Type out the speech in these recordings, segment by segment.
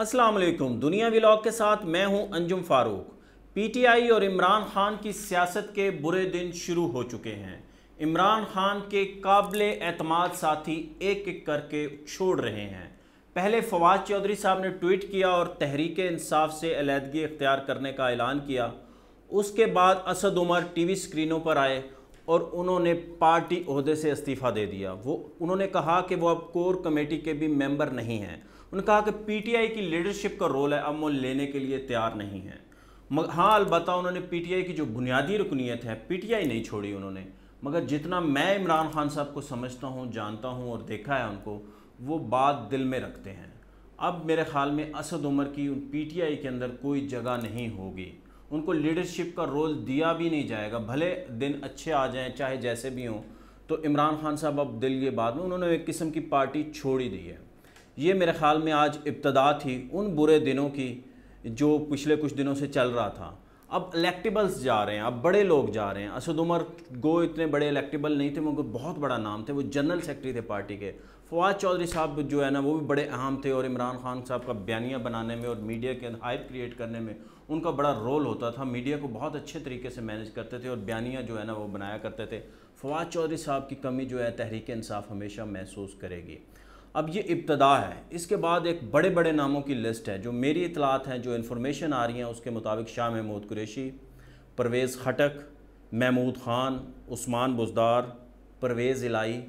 अस्सलाम वालेकुम दुनिया व्लॉग के साथ मैं हूं अंजुम फारूक पीटीआई और इमरान खान की सियासत के बुरे दिन शुरू हो चुके हैं इमरान खान के काबिल एतमाद साथी एक एक करके छोड़ रहे हैं पहले फवाद चौधरी साहब ने ट्वीट किया और तहरीक इंसाफ से अलीहदगी इख्तियार करने का ऐलान किया उसके बाद असद उमर टीवी स्क्रीनों पर आए और उन्होंने पार्टी अहदे से इस्तीफ़ा दे दिया वो उन्होंने कहा कि वो अब कोर कमेटी के भी मेंबर नहीं हैं उन्होंने कहा कि पीटीआई की लीडरशिप का रोल है अब वो लेने के लिए तैयार नहीं है मग हाँ अलबत् उन्होंने पीटीआई की जो बुनियादी रुकनीत है पीटीआई नहीं छोड़ी उन्होंने मगर जितना मैं इमरान खान साहब को समझता हूँ जानता हूँ और देखा है उनको वो बात दिल में रखते हैं अब मेरे ख्याल में असद उमर की उन आई के अंदर कोई जगह नहीं होगी उनको लीडरशिप का रोल दिया भी नहीं जाएगा भले दिन अच्छे आ जाएँ चाहे जैसे भी हों तो इमरान खान साहब अब दिल के बाद में उन्होंने एक किस्म की पार्टी छोड़ ही दी है ये मेरे ख़्याल में आज इब्तदा थी उन बुरे दिनों की जो पिछले कुछ दिनों से चल रहा था अब इलेक्टिबल्स जा रहे हैं अब बड़े लोग जा रहे हैं असद उमर गो इतने बड़े इलेक्टिबल नहीं थे मगर बहुत बड़ा नाम थे वो जनरल सेक्रेटरी थे पार्टी के फवाद चौधरी साहब जो है ना वो भी बड़े अहम थे और इमरान खान साहब का बयानिया बनाने में और मीडिया के हाइप क्रिएट करने में उनका बड़ा रोल होता था मीडिया को बहुत अच्छे तरीके से मैनेज करते थे और बयानिया जो है ना वो बनाया करते थे फवाद चौधरी साहब की कमी जो है तहरीक इंसाफ हमेशा महसूस करेगी अब ये इब्तदा है इसके बाद एक बड़े बड़े नामों की लिस्ट है जो मेरी इतलात हैं जो इन्फॉर्मेशन आ रही हैं उसके मुताबिक शाह महमूद कुरेशी परवेज़ खटक महमूद ख़ान उस्मान बुजदार परवेज़ इलाई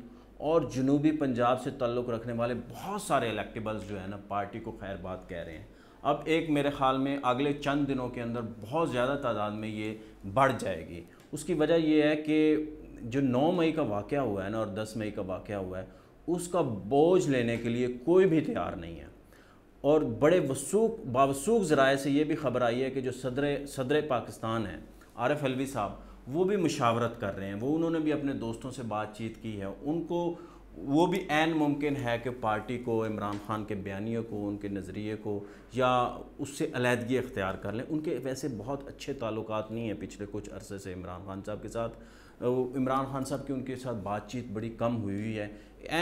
और जनूबी पंजाब से ताल्लुक़ रखने वाले बहुत सारे इलेक्टेबल्स जो है ना पार्टी को खैर बात कह रहे हैं अब एक मेरे ख़्याल में अगले चंद दिनों के अंदर बहुत ज़्यादा तादाद में ये बढ़ जाएगी उसकी वजह यह है कि जो 9 मई का वाक़ हुआ है ना और 10 मई का वाक़ हुआ है उसका बोझ लेने के लिए कोई भी तैयार नहीं है और बड़े वसूख बावसूख ज़राए से ये भी खबर आई है कि जो सदर सदर पाकिस्तान है आरफ अलवी साहब वो भी मुशावरत कर रहे हैं वो उन्होंने भी अपने दोस्तों से बातचीत की है उनको वो भी एन मुमकिन है कि पार्टी को इमरान खान के बयानियों को उनके नज़रिए को या उससे अलीहदगी अख्तियार कर लें उनके वैसे बहुत अच्छे ताल्लुक नहीं हैं पिछले कुछ अरसे से इमरान खान साहब के साथ इमरान खान साहब की उनके साथ बातचीत बड़ी कम हुई हुई है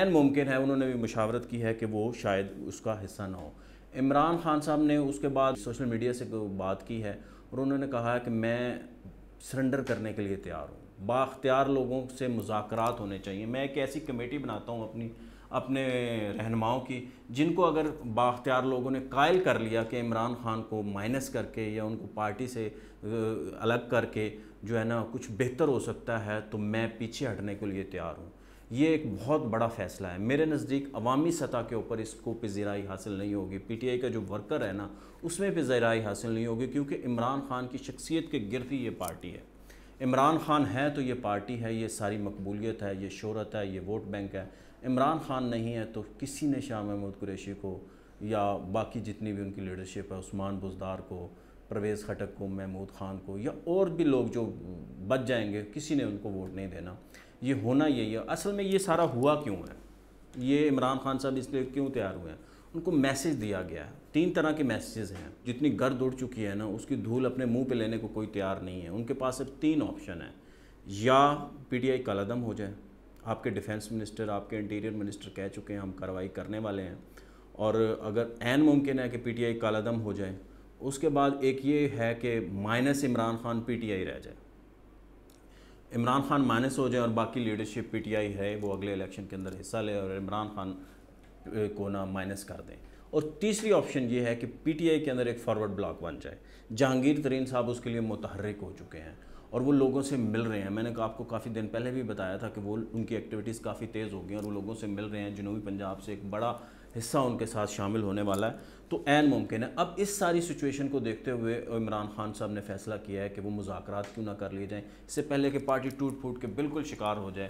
एन मुमकिन है उन्होंने भी मुशावरत की है कि वो शायद उसका हिस्सा ना हो इमरान खान साहब ने उसके बाद सोशल मीडिया से बात की है और उन्होंने कहा है कि मैं सरेंडर करने के लिए तैयार हूँ बाख्तियार लोगों से मुजाकरात होने चाहिए मैं एक ऐसी कमेटी बनाता हूँ अपनी अपने रहनुमाओं की जिनको अगर बाख्तियार लोगों ने कायल कर लिया कि इमरान खान को माइनस करके या उनको पार्टी से अलग करके जो है ना कुछ बेहतर हो सकता है तो मैं पीछे हटने के लिए तैयार हूँ ये एक बहुत बड़ा फैसला है मेरे नज़दीक अवामी सतह के ऊपर इसको पिजीराई हासिल नहीं होगी पीटीआई का जो वर्कर है ना उसमें पिजीराई हासिल नहीं होगी क्योंकि इमरान खान की शख्सियत के गिरद ही ये पार्टी है इमरान खान है तो ये पार्टी है ये सारी मकबूलियत है ये शहरत है ये वोट बैंक है इमरान खान नहीं है तो किसी ने शाह महमूद कुरैशी को या बाकी जितनी भी उनकी लीडरशिप है उस्मान बुजदार को परवेज़ खटक को महमूद ख़ान को या और भी लोग जो बच जाएंगे किसी ने उनको वोट नहीं देना ये होना यही है असल में ये सारा हुआ क्यों है ये इमरान खान साहब इसलिए क्यों तैयार हुए हैं उनको मैसेज दिया गया है तीन तरह के मैसेजेस हैं जितनी गर्द उड़ चुकी है ना उसकी धूल अपने मुंह पे लेने को कोई तैयार नहीं है उनके पास सिर्फ तीन ऑप्शन हैं या पीटीआई कलदम हो जाए आपके डिफेंस मिनिस्टर आपके इंटीरियर मिनिस्टर कह चुके हैं हम कार्रवाई करने वाले हैं और अगर एन मुमकिन है कि पी आई कालादम हो जाए उसके बाद एक ये है कि माइनस इमरान खान पीटीआई रह जाए इमरान खान माइनस हो जाए और बाकी लीडरशिप पीटीआई है वो अगले इलेक्शन के अंदर हिस्सा ले और इमरान खान को ना माइनस कर दें और तीसरी ऑप्शन ये है कि पीटीआई के अंदर एक फॉरवर्ड ब्लॉक बन जाए जहांगीर तरीन साहब उसके लिए मुतहरक हो चुके हैं और वो लोगों से मिल रहे हैं मैंने आपको काफ़ी दिन पहले भी बताया था कि वो उनकी एक्टिविटीज़ काफ़ी तेज़ हो गई और वो लोगों से मिल रहे हैं जनूबी पंजाब से एक बड़ा हिस्सा उनके साथ शामिल होने वाला है तो एन मुमकिन है अब इस सारी सिचुएशन को देखते हुए इमरान खान साहब ने फैसला किया है कि वो मुजाकर क्यों ना कर लिए जाएँ इससे पहले कि पार्टी टूट फूट के बिल्कुल शिकार हो जाए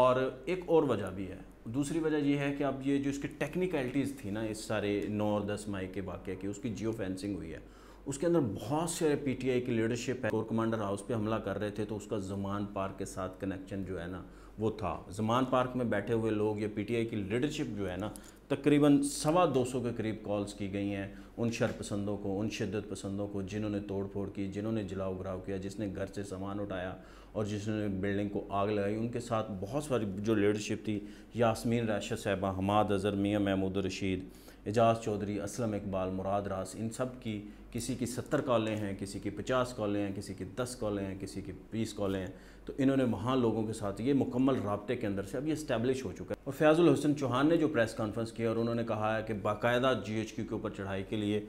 और एक और वजह भी है दूसरी वजह यह है कि अब ये जो इसकी टेक्निकलिटीज़ थी ना इस सारे नौ और दस माई के वाक़े की उसकी जियो फेंसिंग हुई है उसके अंदर बहुत सारे पीटीआई की लीडरशिप है और कमांडर हाउस पे हमला कर रहे थे तो उसका जमान पार्क के साथ कनेक्शन जो है ना वो था जमान पार्क में बैठे हुए लोग या पीटीआई की लीडरशिप जो है ना तकरीबन सवा दो सौ के करीब कॉल्स की गई हैं उन शर पसंदों को उन शिद्दत पसंदों को जिन्होंने तोड़ फोड़ की जिन्होंने जलाओ घराव किया जिसने घर से सामान उठाया और जिसने बिल्डिंग को आग लगाई उनके साथ बहुत सारी जो लीडरशिप थी यासमीन राशद साहबा हमाद अज़र मियाँ महमूद रशीद एजाज चौधरी असलम इकबाल मुराद रास इन सब की किसी की सत्तर कॉलें हैं किसी की पचास कॉलें हैं किसी की दस कॉलें हैं किसी की बीस कॉलें हैं तो इन्होंने वहाँ लोगों के साथ ये मुकम्मल रबते के अंदर से अब ये इस्टेब्लिश हो चुका है और फैज़ुल हसन चौहान ने जो प्रेस कॉन्फ्रेंस किया और उन्होंने कहा है कि बाकायदा जी एच क्यू के ऊपर चढ़ाई के लिए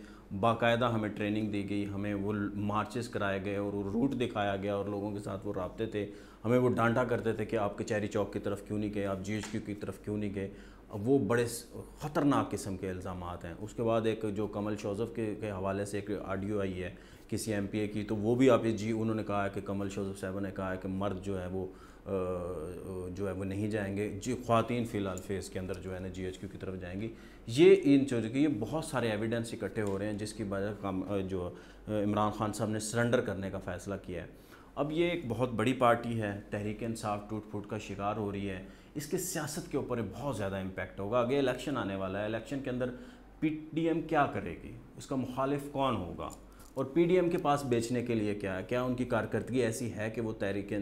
बाकायदा हमें ट्रेनिंग दी गई हमें वो मार्चेस कराए गए और वो रूट दिखाया गया और लोगों के साथ वो रबते थे हमें वो डांटा करते थे कि आप कचहरी चौक की तरफ क्यों नहीं गए आप जी एच क्यू की तरफ क्यों नहीं गए वो बड़े ख़तरनाक किस्म के इल्ज़ाम हैं उसके बाद एक जो कमल शौजफ के, के हवाले से एक ऑडियो आई है किसी एम की तो वो भी आप जी उन्होंने कहा है कि कमल शोज साहबा ने कहा है कि मर्द जो है वो जो है वो नहीं जाएंगे जी खातन फ़िलहाल फेस के अंदर जो है ना जी की तरफ जाएंगी ये इन चीज़ों के ये बहुत सारे एविडेंस इकट्ठे हो रहे हैं जिसकी वजह काम जो इमरान खान साहब ने सरेंडर करने का फ़ैसला किया है अब ये एक बहुत बड़ी पार्टी है तहरीक इंसाफ टूट फूट का शिकार हो रही है इसके सियासत के ऊपर बहुत ज़्यादा इम्पेक्ट होगा आगे इलेक्शन आने वाला है इलेक्शन के अंदर पीडीएम क्या करेगी उसका मुखालिफ कौन होगा और पीडीएम के पास बेचने के लिए क्या है क्या उनकी कारकर्दगी ऐसी है कि वो तहरीक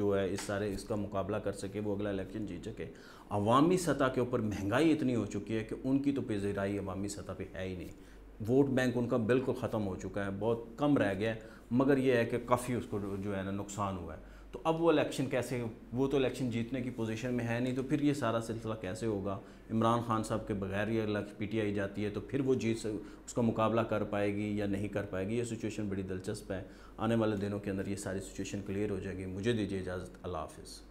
जो है इस सारे इसका मुकाबला कर सके वो अगला इलेक्शन जीत सके अवामी सतह के ऊपर महंगाई इतनी हो चुकी है कि उनकी तो पेजराई अवामी सतह पे है ही नहीं वोट बैंक उनका बिल्कुल ख़त्म हो चुका है बहुत कम रह गया है मगर यह है कि काफ़ी उसको जो है ना नुकसान हुआ है तो अब वो इलेक्शन कैसे वो तो इलेक्शन जीतने की पोजीशन में है नहीं तो फिर ये सारा सिलसिला कैसे होगा इमरान खान साहब के बगैर ये पी टी आई जाती है तो फिर वो जीत उसका मुकाबला कर पाएगी या नहीं कर पाएगी ये सिचुएशन बड़ी दिलचस्प है आने वाले दिनों के अंदर ये सारी सिचुएशन क्लियर हो जाएगी मुझे दीजिए इजाज़त अल्लाह हाफिज़